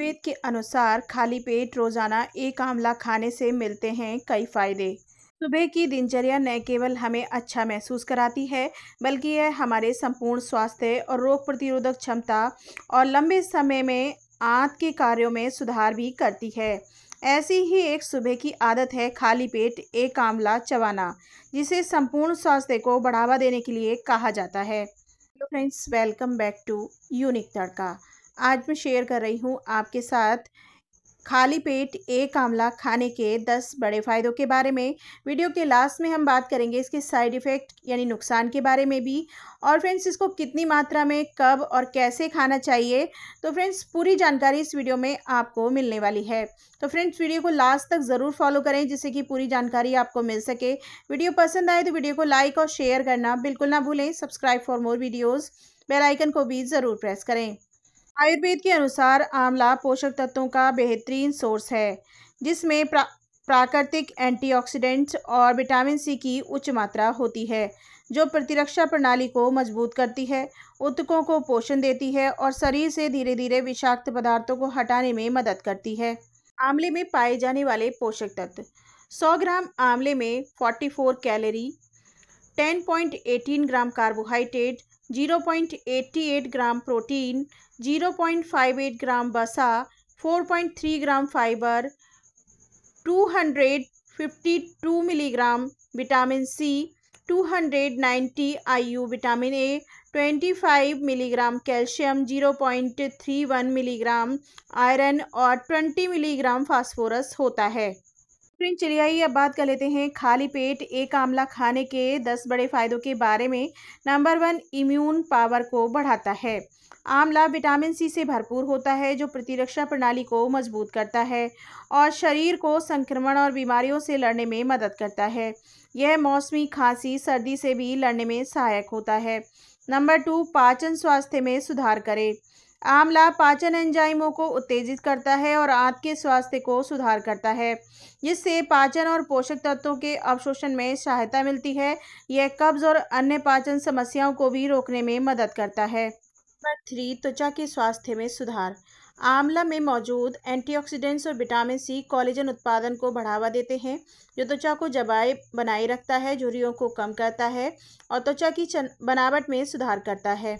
आयुर्वेद के अनुसार खाली पेट रोजाना एक आंवला खाने से मिलते हैं कई फायदे सुबह की दिनचर्या न केवल हमें अच्छा महसूस कराती है बल्कि यह हमारे संपूर्ण स्वास्थ्य और रोग प्रतिरोधक क्षमता और लंबे समय में आंत के कार्यों में सुधार भी करती है ऐसी ही एक सुबह की आदत है खाली पेट एक आंवला चबाना जिसे संपूर्ण स्वास्थ्य को बढ़ावा देने के लिए कहा जाता है hello friends welcome back to unique Tadka आज मैं शेयर कर रही हूँ आपके साथ खाली पेट एक आंवला खाने के दस बड़े फ़ायदों के बारे में वीडियो के लास्ट में हम बात करेंगे इसके साइड इफ़ेक्ट यानी नुकसान के बारे में भी और फ्रेंड्स इसको कितनी मात्रा में कब और कैसे खाना चाहिए तो फ्रेंड्स पूरी जानकारी इस वीडियो में आपको मिलने वाली है तो फ्रेंड्स वीडियो को लास्ट तक ज़रूर फॉलो करें जिससे कि पूरी जानकारी आपको मिल सके वीडियो पसंद आए तो वीडियो को लाइक और शेयर करना बिल्कुल ना भूलें subscribe for more videos bell icon को भी ज़रूर प्रेस करें आयुर्वेद के अनुसार आंवला पोषक तत्वों का बेहतरीन सोर्स है जिसमें प्रा, प्राकृतिक एंटीऑक्सीडेंट्स और विटामिन सी की उच्च मात्रा होती है जो प्रतिरक्षा प्रणाली को मजबूत करती है उत्तकों को पोषण देती है और शरीर से धीरे धीरे विषाक्त पदार्थों को हटाने में मदद करती है आंवले में पाए जाने वाले पोषक तत्व सौ ग्राम आंवले में forty calorie ten gram carbohydrate zero point eighty eight gram protein zero point five eight gram बसा four point three gram fibre two hundred fifty two milligram vitamin C two hundred ninety I U vitamin A twenty five milligram calcium zero point three one milligram iron और twenty milligram phosphorus होता है चलिए आइए अब बात कर लेते हैं खाली पेट एक आंवला खाने के दस बड़े फ़ायदों के बारे में नंबर वन इम्यून पावर को बढ़ाता है आंवला विटामिन सी से भरपूर होता है जो प्रतिरक्षा प्रणाली को मजबूत करता है और शरीर को संक्रमण और बीमारियों से लड़ने में मदद करता है यह मौसमी खांसी सर्दी से भी लड़ने में सहायक होता है नंबर टू पाचन स्वास्थ्य में सुधार करे आंवला पाचन एंजाइमों को उत्तेजित करता है और आंत के स्वास्थ्य को सुधार करता है जिससे पाचन और पोषक तत्वों के अवशोषण में सहायता मिलती है यह कब्ज और अन्य पाचन समस्याओं को भी रोकने में मदद करता है नंबर थ्री त्वचा के स्वास्थ्य में सुधार आंवला में मौजूद एंटीऑक्सीडेंट्स और विटामिन सी कॉलेजन उत्पादन को बढ़ावा देते हैं जो त्वचा को जबाए बनाए रखता है झुर्रियों को कम करता है और त्वचा की बनावट में सुधार करता है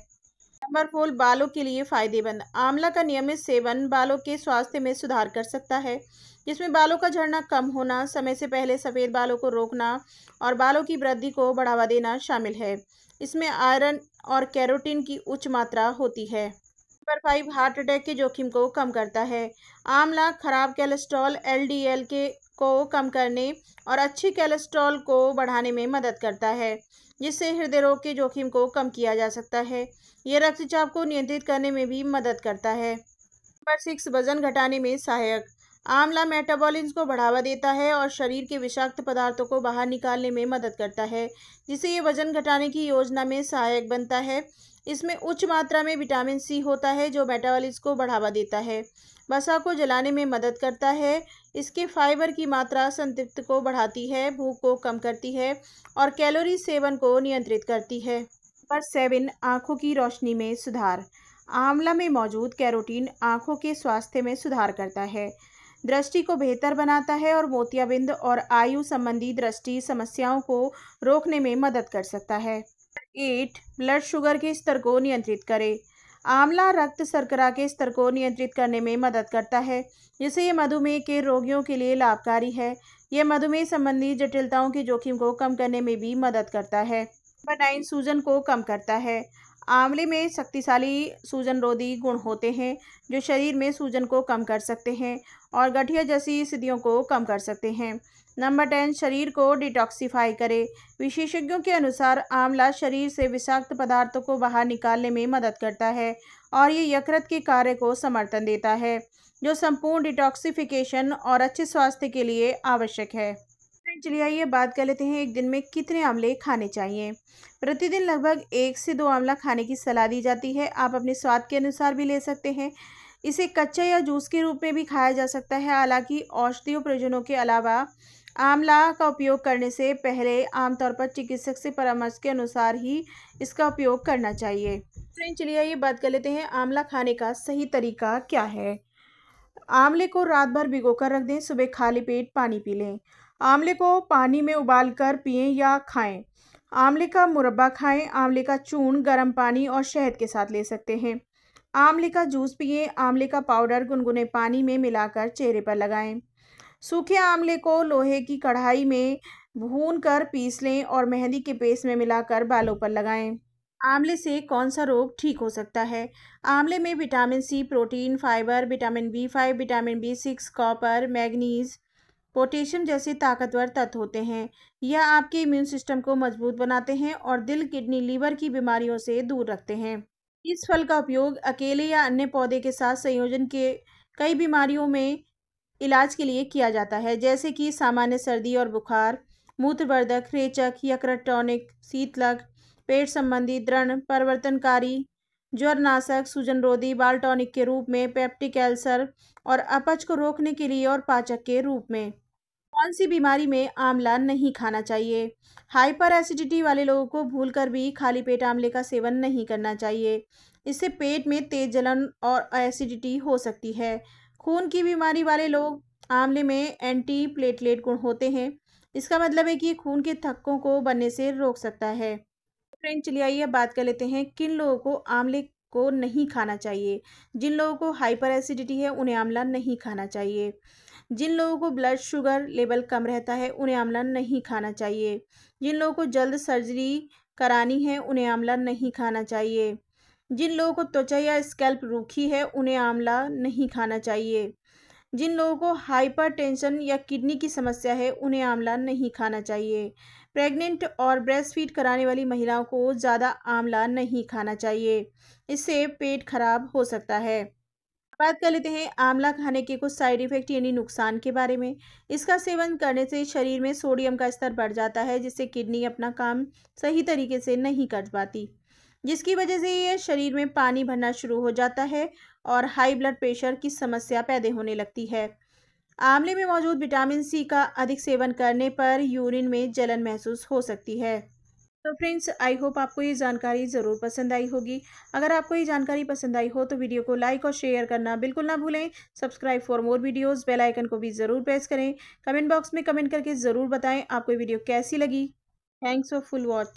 नंबर फोर बालों के लिए फायदेमंद आंवला का नियमित सेवन बालों के स्वास्थ्य में सुधार कर सकता है जिसमें बालों का झड़ना कम होना समय से पहले सफ़ेद बालों को रोकना और बालों की वृद्धि को बढ़ावा देना शामिल है इसमें आयरन और कैरोटीन की उच्च मात्रा होती है नंबर फाइव हार्ट अटैक के जोखिम को कम करता है आंवला खराब कैलेस्ट्रॉल एल के को कम करने और अच्छी कैलेस्ट्रॉल को बढ़ाने में मदद करता है जिससे हृदय रोग के जोखिम को कम किया जा सकता है यह रक्तचाप को नियंत्रित करने में भी मदद करता है नंबर सिक्स वजन घटाने में सहायक आंवला मेटाबॉलिज्म को बढ़ावा देता है और शरीर के विषाक्त पदार्थों को बाहर निकालने में मदद करता है जिससे ये वजन घटाने की योजना में सहायक बनता है इसमें उच्च मात्रा में विटामिन सी होता है जो मेटाबॉलिज्म को बढ़ावा देता है वसा को जलाने में मदद करता है इसके फाइबर की मात्रा संतृप्त को बढ़ाती है भूख को कम करती है और कैलोरी सेवन को नियंत्रित करती है नंबर सेवन आँखों की रोशनी में सुधार आंवला में मौजूद कैरोटीन आँखों के स्वास्थ्य में सुधार करता है दृष्टि को बेहतर बनाता है और मोतियाबिंद और आयु संबंधी दृष्टि समस्याओं को रोकने में मदद कर सकता है एट ब्लड शुगर के स्तर को नियंत्रित करे आंवला रक्त शर्करा के स्तर को नियंत्रित करने में मदद करता है जिससे ये मधुमेह के रोगियों के लिए लाभकारी है यह मधुमेह संबंधी जटिलताओं के जोखिम को कम करने में भी मदद करता है नंबर नाइन सूजन को कम करता है आंवले में शक्तिशाली सूजन रोधी गुण होते हैं जो शरीर में सूजन को कम कर सकते हैं और गठिया जैसी स्थितियों को कम कर सकते हैं नंबर टेन शरीर को डिटॉक्सीफाई करे विशेषज्ञों के अनुसार आंवला शरीर से विषाक्त पदार्थों को बाहर निकालने में मदद करता है और ये यकृत के कार्य को समर्थन देता है जो संपूर्ण डिटॉक्सिफिकेशन और अच्छे स्वास्थ्य के लिए आवश्यक है चलिए आइए बात कर लेते हैं एक दिन में कितने आंवले खाने चाहिए प्रतिदिन लगभग एक से दो आंवला खाने की सलाह दी जाती है आप अपने स्वाद के अनुसार भी ले सकते हैं इसे कच्चा या जूस के रूप में भी खाया जा सकता है हालांकि औषधीय प्रयोजनों के अलावा आंवला का उपयोग करने से पहले आमतौर पर चिकित्सक से परामर्श के अनुसार ही इसका उपयोग करना चाहिए फ्रेंड चलिए ये बात कर लेते हैं आंवला खाने का सही तरीका क्या है आंवले को रात भर भिगोकर रख दें सुबह खाली पेट पानी पी लें आंवले को पानी में उबाल कर पिए या खाएं आंवले का मुरब्बा खाएं आंवले का चून गर्म पानी और शहद के साथ ले सकते हैं आंवले का जूस पिए आंवले का पाउडर गुनगुने पानी में मिलाकर चेहरे पर लगाएं सूखे आंवले को लोहे की कढ़ाई में भून कर पीस लें और मेहंदी के पेस्ट में मिलाकर बालों पर लगाएं आंवले से कौन सा रोग ठीक हो सकता है आंवले में vitamin C protein fibre vitamin B five vitamin B six copper manganese potassium जैसे ताकतवर तत्व होते हैं यह आपके इम्यून सिस्टम को मजबूत बनाते हैं और दिल किडनी लीवर की बीमारियों से दूर रखते हैं इस फल का उपयोग अकेले या अन्य पौधे के साथ संयोजन के कई बीमारियों में इलाज के लिए किया जाता है जैसे कि सामान्य सर्दी और बुखार मूत्रवर्धक रेचक या टॉनिक शीतलक पेट संबंधी दृढ़ परिवर्तनकारी ज्वरनाशक सूजनरोधी बाल टॉनिक के रूप में पेप्टिक एल्सर और अपच को रोकने के लिए और पाचक के रूप में कौन सी बीमारी में आंवला नहीं खाना चाहिए हाइपर एसिडिटी वाले लोगों को भूलकर भी खाली पेट आंवले का सेवन नहीं करना चाहिए इससे पेट में तेज जलन और एसिडिटी हो सकती है खून की बीमारी वाले लोग आंवले में एंटी प्लेटलेट गुण होते हैं इसका मतलब है कि खून के थक्कों को बनने से रोक सकता है फ्रेंड चलिए आइए बात कर लेते हैं किन लोगों को आंवले को नहीं खाना चाहिए जिन लोगों को हाइपर एसिडिटी है उन्हें आंवला नहीं खाना चाहिए जिन लोगों को ब्लड शुगर लेवल कम रहता है उन्हें आंवला नहीं खाना चाहिए जिन लोगों को जल्द सर्जरी करानी है उन्हें आंवला नहीं खाना चाहिए जिन लोगों को त्वचा या स्कैल्प रूखी है उन्हें आंवला नहीं खाना चाहिए जिन लोगों को हाइपरटेंशन या किडनी की समस्या है उन्हें आंवला नहीं खाना चाहिए प्रेग्नेंट और ब्रेस्ट फीड कराने वाली महिलाओं को ज़्यादा आंवला नहीं खाना चाहिए इससे पेट खराब हो सकता है बात कर लेते हैं आंवला खाने के कुछ साइड इफेक्ट यानी नुकसान के बारे में इसका सेवन करने से शरीर में सोडियम का स्तर बढ़ जाता है जिससे किडनी अपना काम सही तरीके से नहीं कर पाती जिसकी वजह से ये शरीर में पानी भरना शुरू हो जाता है और हाई ब्लड प्रेशर की समस्या पैदा होने लगती है आंवले में मौजूद विटामिन सी का अधिक सेवन करने पर यूरिन में जलन महसूस हो सकती है तो फ्रेंड्स आई होप आपको ये जानकारी ज़रूर पसंद आई होगी अगर आपको ये जानकारी पसंद आई हो तो वीडियो को लाइक और शेयर करना बिल्कुल ना भूलें subscribe for more videos bell icon को भी ज़रूर प्रेस करें कमेंट बॉक्स में कमेंट करके ज़रूर बताएं आपको वीडियो कैसी लगी थैंक्स फॉर फुल वॉच